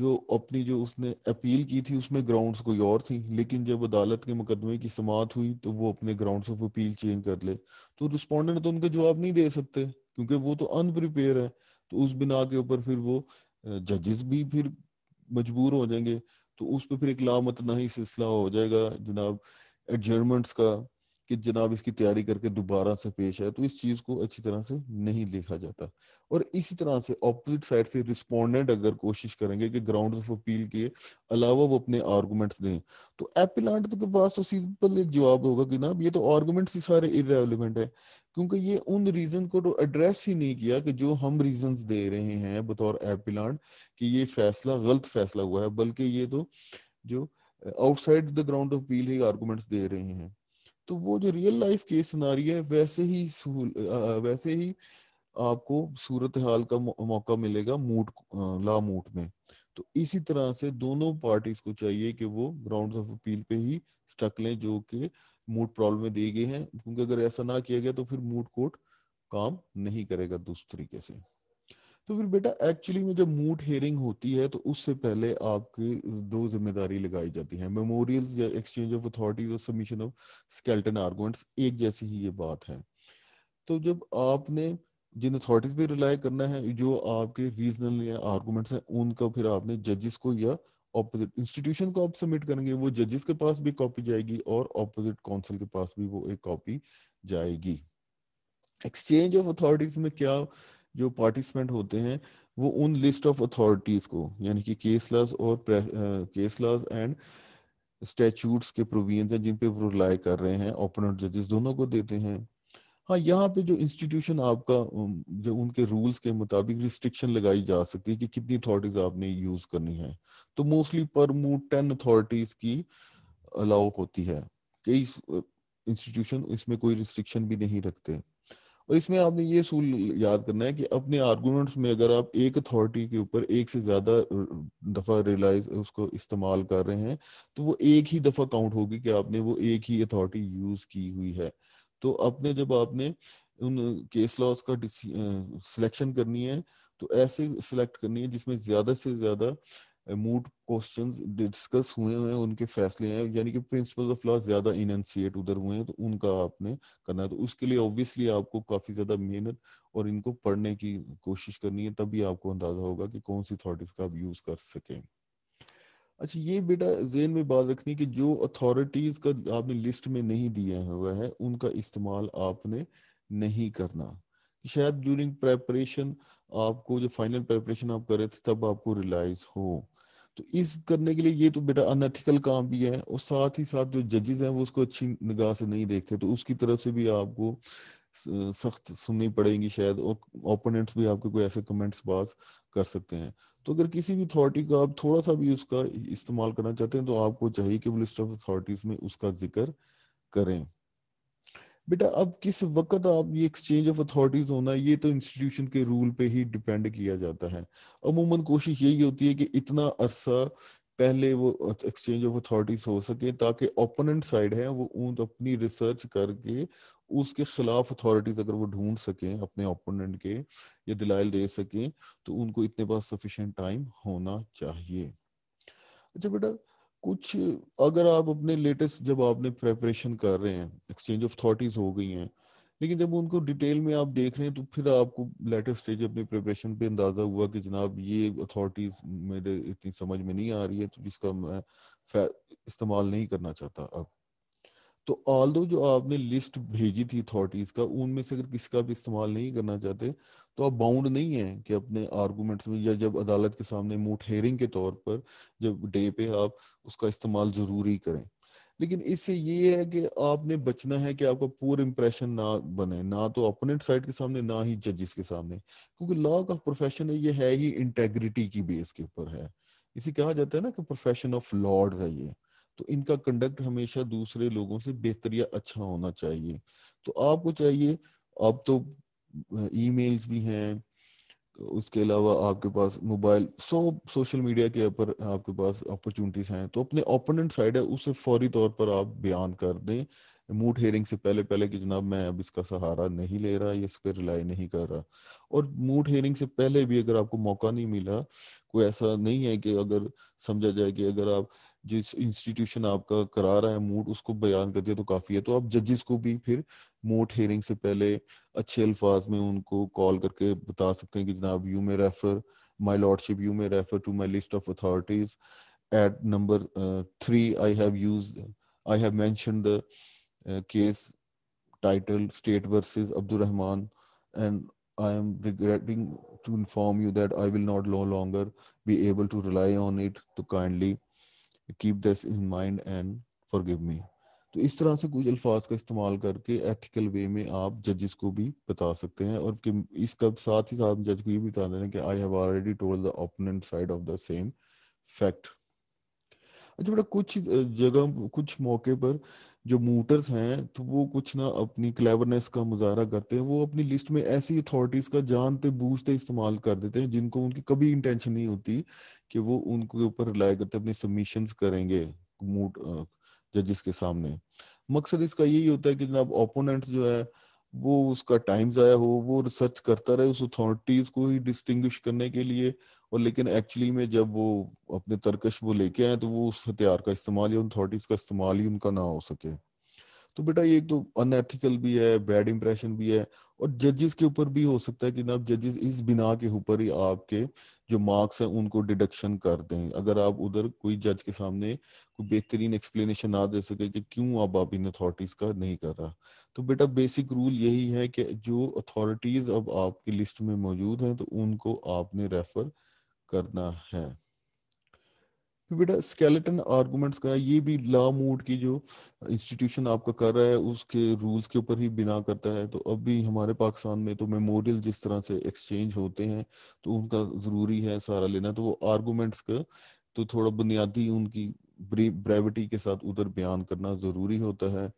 जो अपनी जो उसने अपील की थी उसमें ग्राउंड्स कोई और थी लेकिन जब अदालत के मुकदमे की समात हुई तो वो अपने ग्राउंड्स ऑफ अपील चेंज कर ले तो रिस्पोंडेंट तो उनका जवाब नहीं दे सकते क्योंकि वो तो अनप्रिपेयर है तो उस बिना के ऊपर फिर वो जजेस भी फिर मजबूर हो जाएंगे तो उस पर फिर एक ही सिलसिला हो जाएगा जनाब एडजमेंट्स का कि जनाब इसकी तैयारी करके दोबारा से पेश है तो इस चीज को अच्छी तरह से नहीं देखा जाता और इसी तरह से ऑपोजिट साइड से रिस्पोंडेंट अगर कोशिश करेंगे कि ग्राउंड ऑफ अपील के अलावा वो अपने आर्गूमेंट्स दें तो एपिलांट के पास तो सिंपल एक जवाब होगा कि ना ये तो आर्गूमेंट्स ही सारे इरेलीवेंट है क्योंकि ये उन रीजन को तो एड्रेस ही नहीं किया कि जो हम रीजन दे रहे हैं बतौर एपिलांट कि ये फैसला गलत फैसला हुआ है बल्कि ये तो जो outside the ground of appeal ही आर्गूमेंट्स दे रहे हैं तो वो जो रियल लाइफ केस सिनारी है वैसे ही वैसे ही आपको सूरत हाल का मौका मिलेगा मूट ला मूट में तो इसी तरह से दोनों पार्टीज को चाहिए कि वो ग्राउंड ऑफ अपील पे ही स्टक लें जो कि मूट प्रॉब्लम में दिए गए हैं क्योंकि अगर ऐसा ना किया गया तो फिर मूट कोर्ट काम नहीं करेगा दूसरे तरीके से तो फिर बेटा एक्चुअली में जब मूड हेयरिंग होती है तो उससे पहले आपकी दो जिम्मेदारी लगाई जाती है मेमोरियल्स या एक्सचेंज ऑफ अथॉरिटीज और सबमिशन ऑफ स्केल्टन आर्गुमेंट्स एक जैसी ही ये बात है तो जब आपने जिन अथॉरिटीज पे रिलाई करना है जो आपके रीजनल या आर्गुमेंट्स हैं उनका फिर आपने जजेस को या ऑपोजिट इंस्टीट्यूशन को आप सबमिट करेंगे वो जजेस के पास भी कॉपी जाएगी और ऑपोजिट काउंसिल के पास भी वो एक कॉपी जाएगी एक्सचेंज ऑफ अथॉरिटीज में क्या जो पार्टिसिपेंट होते हैं वो उन लिस्ट ऑफ अथॉरिटीज को यानी कि केस लॉज और केस लॉज एंड स्टैचूट्स के प्रोविजन हैं जिन पे वो रिलाई कर रहे हैं ओपोनेंट जजेस दोनों को देते हैं हाँ यहाँ पे जो इंस्टीट्यूशन आपका जो उनके रूल्स के मुताबिक रिस्ट्रिक्शन लगाई जा सकती है कि कितनी अथॉरिटीज आपने यूज करनी है तो मोस्टली पर मूड टेन अथॉरिटीज की अलाउ होती है कई इंस्टीट्यूशन इसमें कोई रिस्ट्रिक्शन भी नहीं रखते और इसमें आपने ये सूल याद करना है कि अपने आर्गूमेंट्स में अगर आप एक अथॉरिटी के ऊपर एक से ज्यादा दफा रियलाइज उसको इस्तेमाल कर रहे हैं तो वो एक ही दफा काउंट होगी कि आपने वो एक ही अथॉरिटी यूज की हुई है तो अपने जब आपने उन केस लॉस का सिलेक्शन करनी है तो ऐसे सिलेक्ट करनी है जिसमें ज्यादा से ज्यादा मूड क्वेश्चंस डिस्कस हुए हैं उनके फैसले हैं यानी कि प्रिंसिपल ऑफ लॉ ज्यादा इनएनसीएट उधर हुए हैं तो उनका आपने करना है तो उसके लिए ऑब्वियसली आपको काफी ज्यादा मेहनत और इनको पढ़ने की कोशिश करनी है तभी आपको अंदाजा होगा कि कौन सी अथॉरिटीज का आप यूज कर सकें अच्छा ये बेटा जेन में बात रखनी कि जो अथॉरिटीज का आपने लिस्ट में नहीं दिया हुआ है उनका इस्तेमाल आपने नहीं करना शायद ड्यूरिंग प्रेपरेशन आपको जो फाइनल प्रेपरेशन आप कर रहे थे तब आपको रिलाइज हो तो इस करने के लिए ये तो बेटा अनएथिकल काम भी है और साथ ही साथ जो जजेस हैं वो उसको अच्छी निगाह से नहीं देखते तो उसकी तरफ से भी आपको सख्त सुननी पड़ेगी शायद और ओपोनेंट्स भी आपके कोई ऐसे कमेंट्स पास कर सकते हैं तो अगर किसी भी अथॉरिटी का आप थोड़ा सा भी उसका इस्तेमाल करना चाहते हैं तो आपको चाहिए कि वो लिस्ट ऑफ अथॉरिटीज में उसका जिक्र करें बेटा अब किस वक्त आप ये एक्सचेंज ऑफ अथॉरिटीज होना ये तो इंस्टीट्यूशन के रूल पे ही डिपेंड किया जाता है अमूमन कोशिश यही होती है कि इतना अरसा पहले वो एक्सचेंज ऑफ अथॉरिटीज हो सके ताकि ओपोनेंट साइड है वो तो अपनी रिसर्च करके उसके खिलाफ अथॉरिटीज अगर वो ढूंढ सकें अपने ओपोनेंट के ये दलाइल दे सकें तो उनको इतने पास सफिशेंट टाइम होना चाहिए अच्छा बेटा कुछ अगर आप अपने लेटेस्ट जब आपने प्रेपरेशन कर रहे हैं एक्सचेंज ऑफ थॉटीज हो गई हैं लेकिन जब उनको डिटेल में आप देख रहे हैं तो फिर आपको लेटेस्ट स्टेज अपनी प्रिपरेशन पे अंदाजा हुआ कि जनाब ये अथॉरिटीज मेरे इतनी समझ में नहीं आ रही है तो जिसका मैं इस्तेमाल नहीं करना चाहता अब तो आल दो जो आपने लिस्ट भेजी थी अथॉरिटीज का उनमें से अगर किसी का भी इस्तेमाल नहीं करना चाहते तो आप बाउंड नहीं है कि अपने आर्गूमेंट्स में या जब अदालत के सामने मूट हेयरिंग के तौर पर जब डे पे आप उसका इस्तेमाल जरूरी करें लेकिन इससे ये है कि आपने बचना है कि आपका पूरा इम्प्रेशन ना बने ना तो अपोनेंट साइड के सामने ना ही जजिस के सामने क्योंकि लॉ का प्रोफेशन है ये है ही इंटेग्रिटी की बेस के ऊपर है इसे कहा जाता है ना कि प्रोफेशन ऑफ लॉर्ड है ये तो इनका कंडक्ट हमेशा दूसरे लोगों से बेहतर या अच्छा होना चाहिए तो आपको चाहिए आप तो ईमेल्स भी हैं उसके अलावा आपके पास मोबाइल सो सोशल मीडिया के ऊपर आपके पास अपॉर्चुनिटीज हैं तो अपने ओपोनेंट साइड है उसे फौरी तौर पर आप बयान कर दें मूड हेयरिंग से पहले पहले कि जनाब मैं अब इसका सहारा नहीं ले रहा या इस पर रिलाई नहीं कर रहा और मूड हेयरिंग से पहले भी अगर आपको मौका नहीं मिला कोई ऐसा नहीं है कि अगर समझा जाए कि अगर आप जिस इंस्टीट्यूशन आपका करा रहा है मूड उसको बयान कर दिया तो काफी है तो आप जजेस को भी फिर मूड हेयरिंग से पहले अच्छे अल्फाज में उनको कॉल करके बता सकते हैं कि जनाब you may refer my lordship you may refer to my list of authorities at number three I have use I have mention the case titled State versus Abdul Rahman, and I am regretting to inform you that I will not no longer be able to rely on it. To kindly keep this in mind and forgive me. तो इस तरह से कुछ अल्फाज का इस्तेमाल करके ethical वे में आप जजेस को भी बता सकते हैं और कि इसका साथ ही साथ जज को ये भी बता देना कि I have already told the opponent side of the same fact अच्छा बेटा कुछ जगह कुछ मौके पर जो मूटर्स हैं तो वो कुछ ना अपनी क्लेवरनेस का मुजाहरा करते हैं वो अपनी लिस्ट में ऐसी अथॉरिटीज का जानते बूझते इस्तेमाल कर देते हैं जिनको उनकी कभी इंटेंशन नहीं होती कि वो उनके ऊपर रिलाई करते अपने सबमिशन करेंगे मूट जजिस के सामने मकसद इसका यही होता है कि जनाब ओपोनेंट्स जो है वो उसका टाइम जाया हो वो रिसर्च करता रहे उस अथॉरिटीज को ही डिस्टिंग्विश करने के लिए और लेकिन एक्चुअली में जब वो अपने तर्कश वो लेके आए तो वो उस हथियार का इस्तेमाल या अथॉरिटीज का इस्तेमाल ही उनका ना हो सके तो बेटा ये तो अनएथिकल भी है बैड इंप्रेशन भी है और जजेस के ऊपर भी हो सकता है कि ना जजेस इस बिना के ऊपर ही आपके जो मार्क्स हैं उनको डिडक्शन कर दें अगर आप उधर कोई जज के सामने कोई बेहतरीन एक्सप्लेनेशन ना दे सके कि क्यों अब आप इन अथॉरिटीज का नहीं कर रहा तो बेटा बेसिक रूल यही है कि जो अथॉरिटीज अब आपकी लिस्ट में मौजूद हैं तो उनको आपने रेफर करना है तो बेटा स्केलेटन आर्गूमेंट्स का ये भी ला मूड की जो इंस्टीट्यूशन आपका कर रहा है उसके रूल्स के ऊपर ही बिना करता है तो अब भी हमारे पाकिस्तान में तो मेमोरियल जिस तरह से एक्सचेंज होते हैं तो उनका ज़रूरी है सहारा लेना तो वो आर्गूमेंट्स का तो थोड़ा बुनियादी उनकी ब्रेविटी के साथ उधर बयान करना ज़रूरी होता है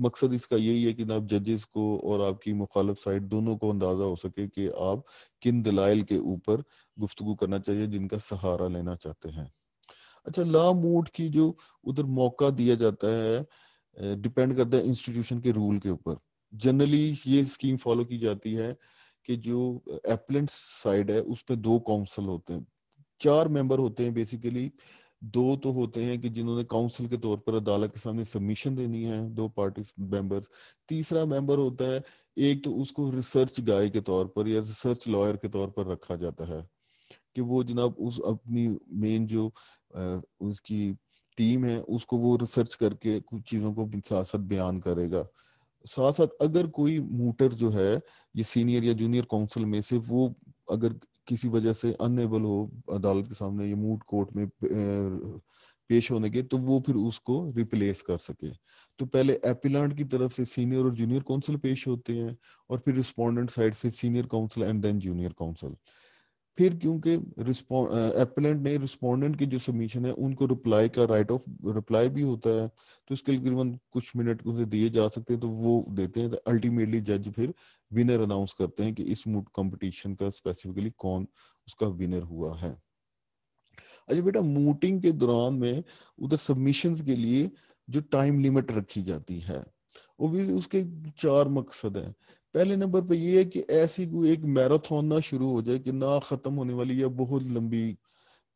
मकसद इसका यही है कि ना आप जजेस को और आपकी मुखालफ साइड दोनों को अंदाजा हो सके कि आप किन दलाइल के ऊपर गुफ्तु करना चाहिए जिनका सहारा लेना चाहते हैं अच्छा ला मूड की जो उधर मौका दिया जाता है डिपेंड करता है इंस्टीट्यूशन के रूल के ऊपर जनरली ये स्कीम फॉलो की जाती है कि जो एप्लेंट साइड है उस पर दो काउंसिल होते हैं चार मेंबर होते हैं बेसिकली दो तो होते हैं कि जिन्होंने काउंसिल के तौर पर अदालत के सामने सबमिशन देनी है दो पार्टी मेंबर्स तीसरा मेंबर होता है एक तो उसको रिसर्च गाय के तौर पर या रिसर्च लॉयर के तौर पर रखा जाता है कि वो जनाब उस अपनी मेन जो आ, उसकी टीम है उसको वो रिसर्च करके कुछ चीज़ों को साथ साथ बयान करेगा साथ साथ अगर कोई मोटर जो है ये सीनियर या जूनियर काउंसिल में से वो अगर किसी वजह से अनएबल हो अदालत के सामने या मूड कोर्ट में पेश होने के तो वो फिर उसको रिप्लेस कर सके तो पहले एपिलांट की तरफ से सीनियर और जूनियर काउंसिल पेश होते हैं और फिर रिस्पोंडेंट साइड से senior counsel and then junior counsel फिर क्योंकि एपलेंट ने रिस्पोंडेंट की जो सबमिशन है उनको रिप्लाई का राइट ऑफ रिप्लाई भी होता है तो इसके लिए तकरीबन कुछ मिनट उसे दिए जा सकते हैं तो वो देते हैं तो अल्टीमेटली जज फिर विनर अनाउंस करते हैं कि इस मूड कंपटीशन का स्पेसिफिकली कौन उसका विनर हुआ है अच्छा बेटा मूटिंग के दौरान में उधर सबमिशन के लिए जो टाइम लिमिट रखी जाती है वो भी उसके चार मकसद है पहले नंबर पे ये है कि ऐसी कोई एक मैराथन ना शुरू हो जाए कि ना ख़त्म होने वाली या बहुत लंबी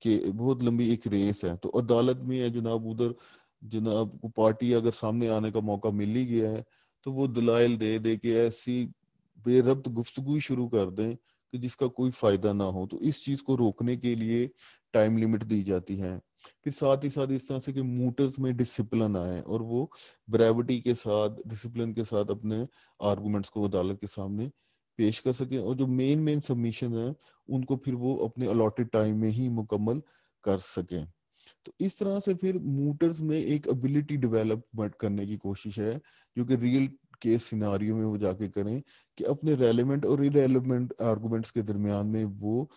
के बहुत लंबी एक रेस है तो अदालत में है जनाब उधर जनाब को पार्टी अगर सामने आने का मौका मिल ही गया है तो वो दलाइल दे दे के ऐसी बेरब्त गुफ्तगु शुरू कर दें कि जिसका कोई फायदा ना हो तो इस चीज को रोकने के लिए टाइम लिमिट दी जाती है फिर साथ ही साथ इस तरह से कि मोटर्स में डिसिप्लिन आए और वो ब्रेविटी के साथ डिसिप्लिन के साथ अपने आर्गूमेंट्स को अदालत के सामने पेश कर सके और जो मेन मेन सबमिशन है उनको फिर वो अपने अलॉटेड टाइम में ही मुकम्मल कर सके तो इस तरह से फिर मोटर्स में एक एबिलिटी डेवलप करने की कोशिश है जो कि रियल के सिनारियों में वो जाके करें कि अपने रेलिवेंट और इरेलीवेंट आर्गूमेंट्स के दरमियान में वो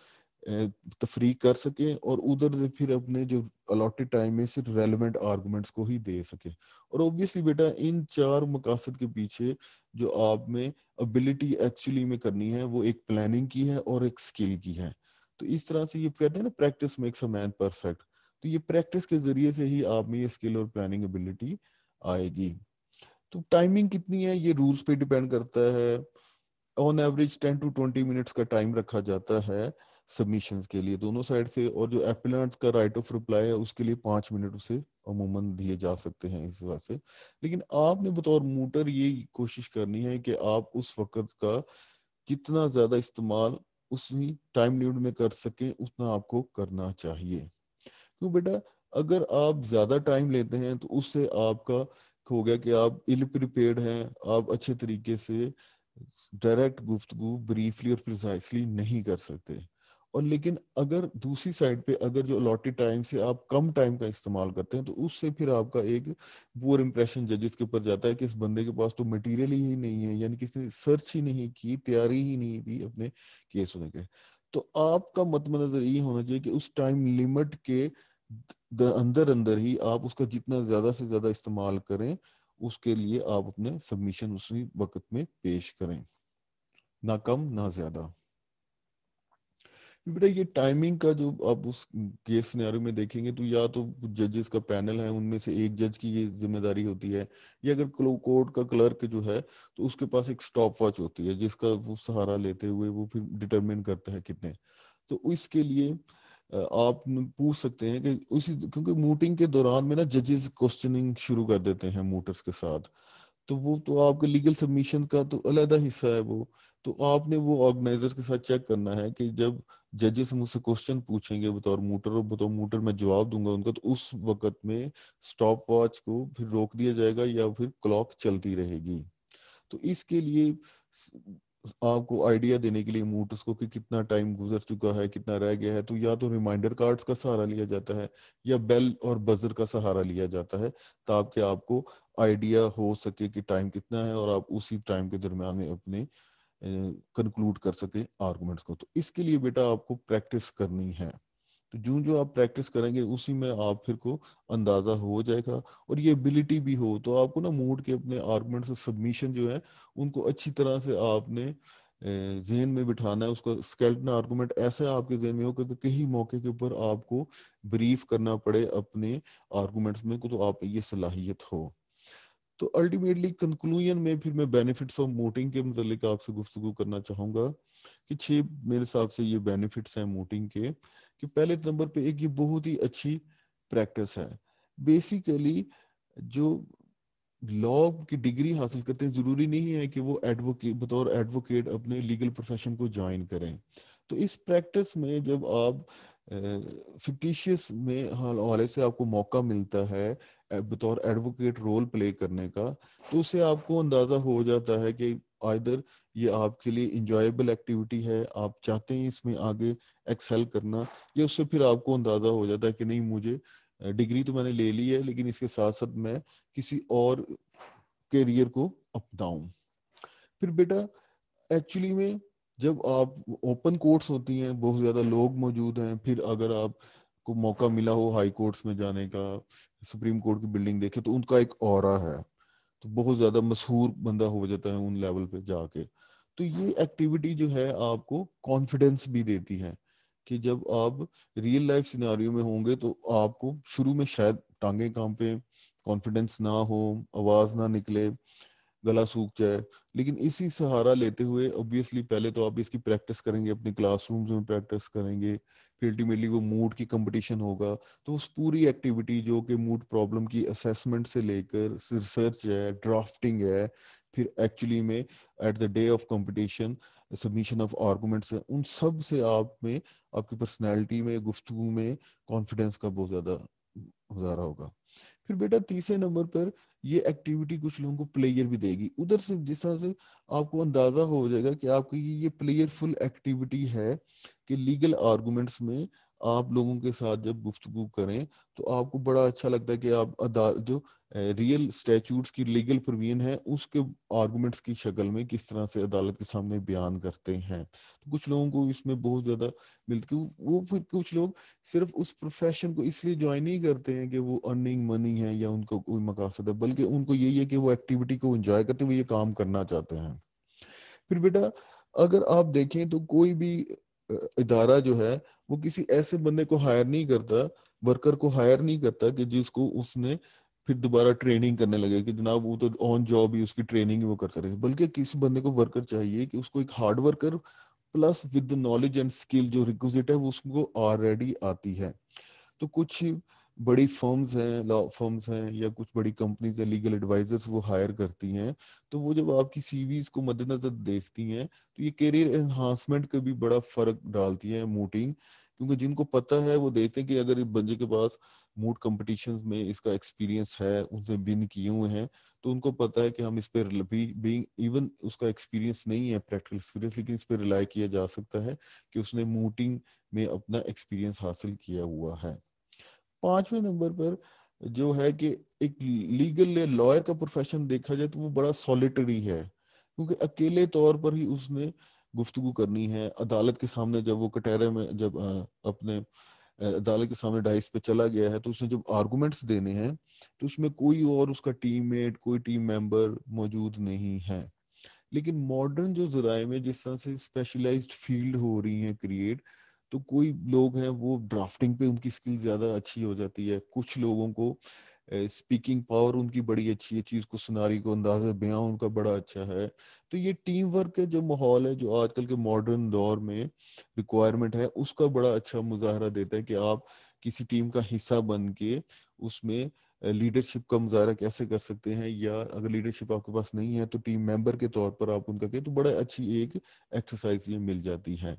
तफरीक कर सके और उधर से फिर अपने जो अलॉटेड टाइम में सिर्फ रेलिवेंट आर्गूमेंट्स को ही दे सके और ओबियसली बेटा इन चार मकासद के पीछे जो आप में अबिलिटी एक्चुअली में करनी है वो एक प्लानिंग की है और एक स्किल की है तो इस तरह से ये कहते हैं ना practice makes a man perfect तो ये प्रैक्टिस के जरिए से ही आप में ये स्किल और प्लानिंग एबिलिटी आएगी तो टाइमिंग कितनी है ये रूल्स पे डिपेंड करता है on average ten to twenty minutes का टाइम रखा जाता है सबमिशन के लिए दोनों साइड से और जो एपिलेंट का राइट ऑफ रिप्लाई है उसके लिए पांच मिनट उसे अमूमन दिए जा सकते हैं इस वजह से लेकिन आपने बतौर मोटर ये कोशिश करनी है कि आप उस वक़्त का जितना ज़्यादा इस्तेमाल उसी टाइम लिमिट में कर सकें उतना आपको करना चाहिए क्यों बेटा अगर आप ज़्यादा टाइम लेते हैं तो उससे आपका हो गया कि आप इल प्रिपेयर्ड हैं आप अच्छे तरीके से डायरेक्ट गुफ्तगु ब्रीफली और प्रिसाइसली नहीं कर सकते और लेकिन अगर दूसरी साइड पे अगर जो अलॉटेड टाइम से आप कम टाइम का इस्तेमाल करते हैं तो उससे फिर आपका एक पुअर इम्प्रेशन जजेस के ऊपर जाता है कि इस बंदे के पास तो मटेरियल ही नहीं है यानी किसी ने सर्च ही नहीं की तैयारी ही नहीं दी अपने केस होने के तो आपका मतमनजर ये होना चाहिए कि उस टाइम लिमिट के अंदर अंदर ही आप उसका जितना ज्यादा से ज्यादा इस्तेमाल करें उसके लिए आप अपने सबमिशन उसी वक्त में पेश करें ना कम ना ज्यादा बेटा ये टाइमिंग का जो आप उस केस में देखेंगे तो या तो जजेस का पैनल है उनमें से एक जज की ये जिम्मेदारी होती है या अगर कोर्ट का क्लर्क जो है तो उसके पास एक स्टॉप वॉच होती है जिसका वो सहारा लेते हुए वो फिर डिटरमिन करता है कितने तो इसके लिए आप पूछ सकते हैं कि उसी क्योंकि मूटिंग के दौरान में ना जजेस क्वेश्चनिंग शुरू कर देते हैं मोटर्स के साथ तो वो तो आपके लीगल सबमिशन का तो अलग हिस्सा है वो तो आपने वो ऑर्गेनाइजर के साथ चेक करना है कि जब जजेस मुझसे क्वेश्चन पूछेंगे बतौर मोटर और बतौर मोटर मैं जवाब दूंगा उनका तो उस वक्त में स्टॉप वॉच को फिर रोक दिया जाएगा या फिर क्लॉक चलती रहेगी तो इसके लिए आपको आइडिया देने के लिए मूड उसको कि कितना टाइम गुजर चुका है कितना रह गया है तो या तो रिमाइंडर कार्ड्स का सहारा लिया जाता है या बेल और बजर का सहारा लिया जाता है ताकि आपको आइडिया हो सके कि टाइम कितना है और आप उसी टाइम के दरम्यान में अपने कंक्लूड कर सके आर्गूमेंट्स को तो इसके लिए बेटा आपको प्रैक्टिस करनी है तो जो जो आप प्रैक्टिस करेंगे उसी में आप फिर को अंदाजा हो जाएगा और ये एबिलिटी भी हो तो आपको ना मूड के अपने आर्गूमेंट्स और सबमिशन जो है उनको अच्छी तरह से आपने जहन में बिठाना है उसका स्केल्टन आर्गूमेंट ऐसा आपके जहन में हो क्योंकि कहीं मौके के ऊपर आपको ब्रीफ करना पड़े अपने आर्गूमेंट्स में को तो आप ये सलाहियत हो तो अल्टीमेटली कंक्लूजन में फिर मैं बेनिफिट्स ऑफ मोटिंग के मतलब आपसे गुफ्तु करना चाहूंगा कि छह मेरे हिसाब से ये बेनिफिट्स हैं मोटिंग के कि पहले नंबर पे एक ये बहुत ही अच्छी प्रैक्टिस है बेसिकली जो लॉ की डिग्री हासिल करते हैं जरूरी नहीं है कि वो एडवोकेट बतौर एडवोकेट अपने लीगल प्रोफेशन को ज्वाइन करें तो इस प्रैक्टिस में जब आप फिक्टिशियस में हाँ, हवाले से आपको मौका मिलता है बतौर एडवोकेट रोल प्ले करने का तो उससे आपको अंदाज़ा हो जाता है कि आइदर ये आपके लिए इंजॉयबल एक्टिविटी है आप चाहते हैं इसमें आगे एक्सेल करना या उससे फिर आपको अंदाज़ा हो जाता है कि नहीं मुझे डिग्री तो मैंने ले ली है लेकिन इसके साथ साथ मैं किसी और करियर को अपनाऊं फिर बेटा एक्चुअली में जब आप ओपन कोर्ट्स होती हैं बहुत ज्यादा लोग मौजूद हैं फिर अगर आप को मौका मिला हो हाई कोर्ट्स में जाने का सुप्रीम कोर्ट की बिल्डिंग देखे तो उनका एक और है तो बहुत ज्यादा मशहूर बंदा हो जाता है उन लेवल पे जाके तो ये एक्टिविटी जो है आपको कॉन्फिडेंस भी देती है कि जब आप रियल लाइफ सिनारियो में होंगे तो आपको शुरू में शायद टांगे काम पे कॉन्फिडेंस ना हो आवाज ना निकले गला सूख जाए लेकिन इसी सहारा लेते हुए ऑब्वियसली पहले तो आप इसकी प्रैक्टिस करेंगे अपने क्लासरूम्स में प्रैक्टिस करेंगे फिर अल्टीमेटली वो मूड की कंपटीशन होगा तो उस पूरी एक्टिविटी जो कि मूड प्रॉब्लम की असेसमेंट से लेकर रिसर्च है ड्राफ्टिंग है फिर एक्चुअली में at the day of competition submission of arguments है उन सब से आप में आपकी पर्सनैलिटी में गुफ्तु में कॉन्फिडेंस का बहुत ज़्यादा गुजारा होगा फिर बेटा तीसरे नंबर पर ये एक्टिविटी कुछ लोगों को प्लेयर भी देगी उधर से जिस तरह से आपको अंदाजा हो जाएगा कि आपकी ये प्लेयरफुल एक्टिविटी है कि लीगल आर्गूमेंट्स में आप लोगों के साथ जब गुफ्तगु करें तो आपको बड़ा अच्छा लगता है कि आप जो रियल स्टैचूट्स की लीगल प्रोविजन है उसके आर्गूमेंट्स की शक्ल में किस तरह से अदालत के सामने बयान करते हैं तो कुछ लोगों को इसमें बहुत ज़्यादा मिलती वो फिर कुछ लोग सिर्फ उस प्रोफेशन को इसलिए ज्वाइन नहीं करते हैं कि वो अर्निंग मनी है या उनका कोई मकासद है बल्कि उनको यही है कि वो एक्टिविटी को इंजॉय करते हुए ये काम करना चाहते हैं फिर बेटा अगर आप देखें तो कोई भी इदारा जो है वो किसी ऐसे बंदे को हायर नहीं करता वर्कर को हायर नहीं करता कि जिसको उसने फिर दोबारा ट्रेनिंग करने लगे कि जनाब वो तो ऑन जॉब ही उसकी ट्रेनिंग ही वो करते रहे बल्कि किसी बंदे को वर्कर चाहिए कि उसको एक hard worker plus with knowledge and skill जो रिक्विजिट है वो उसको ऑलरेडी आती है तो कुछ बड़ी फर्म्स हैं लॉ फर्म्स हैं या कुछ बड़ी कंपनीज हैं लीगल एडवाइजर्स वो हायर करती हैं तो वो जब आपकी सीवीज को मद्देनजर देखती हैं तो ये करियर एनहांसमेंट का भी बड़ा फर्क डालती है मोटिंग क्योंकि जिनको पता है वो देखते हैं कि अगर इस बंजे के पास मूड कॉम्पिटिशन में इसका एक्सपीरियंस है उसने बिन किए हुए हैं तो उनको पता है कि हम इस पर इवन उसका एक्सपीरियंस नहीं है प्रैक्टिकल एक्सपीरियंस लेकिन इस पर रिलाई किया जा सकता है कि उसने मूटिंग में अपना एक्सपीरियंस हासिल किया हुआ है पांचवें नंबर पर जो है कि एक लीगल लॉयर का प्रोफेशन देखा जाए तो वो बड़ा सॉलिटरी है क्योंकि अकेले तौर पर ही उसने गुफ्तु करनी है अदालत के सामने जब वो कटहरे में जब अपने अदालत के सामने डाइस पे चला गया है तो उसने जब आर्गूमेंट्स देने हैं तो उसमें कोई और उसका टीम मेट कोई टीम मेम्बर मौजूद नहीं है लेकिन मॉडर्न जो जराये में जिस तरह से स्पेशलाइज फील्ड हो रही है क्रिएट तो कोई लोग हैं वो ड्राफ्टिंग पे उनकी स्किल ज़्यादा अच्छी हो जाती है कुछ लोगों को स्पीकिंग पावर उनकी बड़ी अच्छी है चीज़ को सुनारी को अंदाज बयां उनका बड़ा अच्छा है तो ये टीम वर्क का जो माहौल है जो आजकल के मॉडर्न दौर में रिक्वायरमेंट है उसका बड़ा अच्छा मुजाहरा देता है कि आप किसी टीम का हिस्सा बन के उसमें लीडरशिप का मुजाहरा कैसे कर सकते हैं या अगर लीडरशिप आपके पास नहीं है तो टीम मेंबर के तौर पर आप उनका कहें तो बड़ा अच्छी एक एक्सरसाइज ये मिल जाती है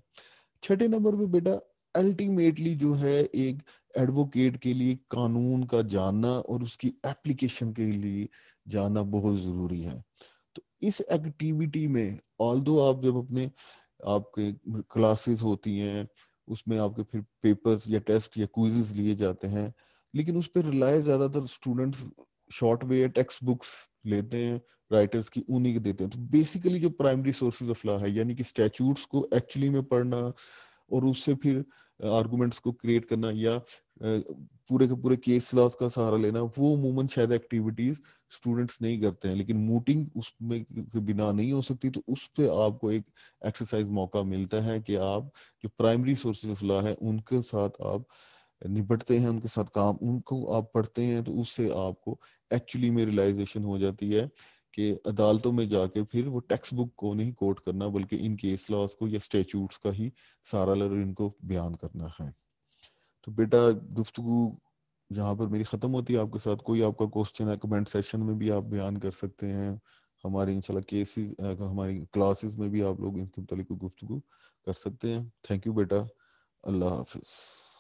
छठे नंबर पे बेटा अल्टीमेटली जो है एक एडवोकेट के लिए कानून का जानना और उसकी एप्लीकेशन के लिए जानना बहुत ज़रूरी है तो इस एक्टिविटी में ऑल आप जब अपने आपके क्लासेस होती हैं उसमें आपके फिर पेपर्स या टेस्ट या क्विजेस लिए जाते हैं लेकिन उस पर रिलाय ज़्यादातर students short way textbooks लेते हैं राइटर्स की उन्हीं के देते हैं तो बेसिकली जो प्राइमरी सोर्सेज ऑफ लॉ है यानी कि स्टैचूट्स को एक्चुअली में पढ़ना और उससे फिर आर्गूमेंट्स को क्रिएट करना या पूरे के पूरे केस लॉस का सहारा लेना वो अमूमन शायद एक्टिविटीज स्टूडेंट्स नहीं करते हैं लेकिन मूटिंग उसमें बिना नहीं हो सकती तो उस पर आपको एक एक्सरसाइज मौका मिलता है कि आप जो प्राइमरी सोर्सेज ऑफ लॉ है उनके साथ आप निपटते हैं उनके साथ काम उनको आप पढ़ते हैं तो उससे आपको एक्चुअली में रियलाइजेशन हो जाती है कि अदालतों में जाके फिर वो टेक्स बुक को नहीं कोट करना बल्कि इन केस लॉज को या स्टेचूट्स का ही सारा लर इनको बयान करना है तो बेटा गुफ्तु यहाँ पर मेरी ख़त्म होती है आपके साथ कोई आपका क्वेश्चन है कमेंट सेशन में भी आप बयान कर सकते हैं हमारे इंशाल्लाह केसेस हमारी क्लासेस में भी आप लोग इनके मुतल गुफ्तु कर सकते हैं थैंक यू बेटा अल्लाह हाफिज़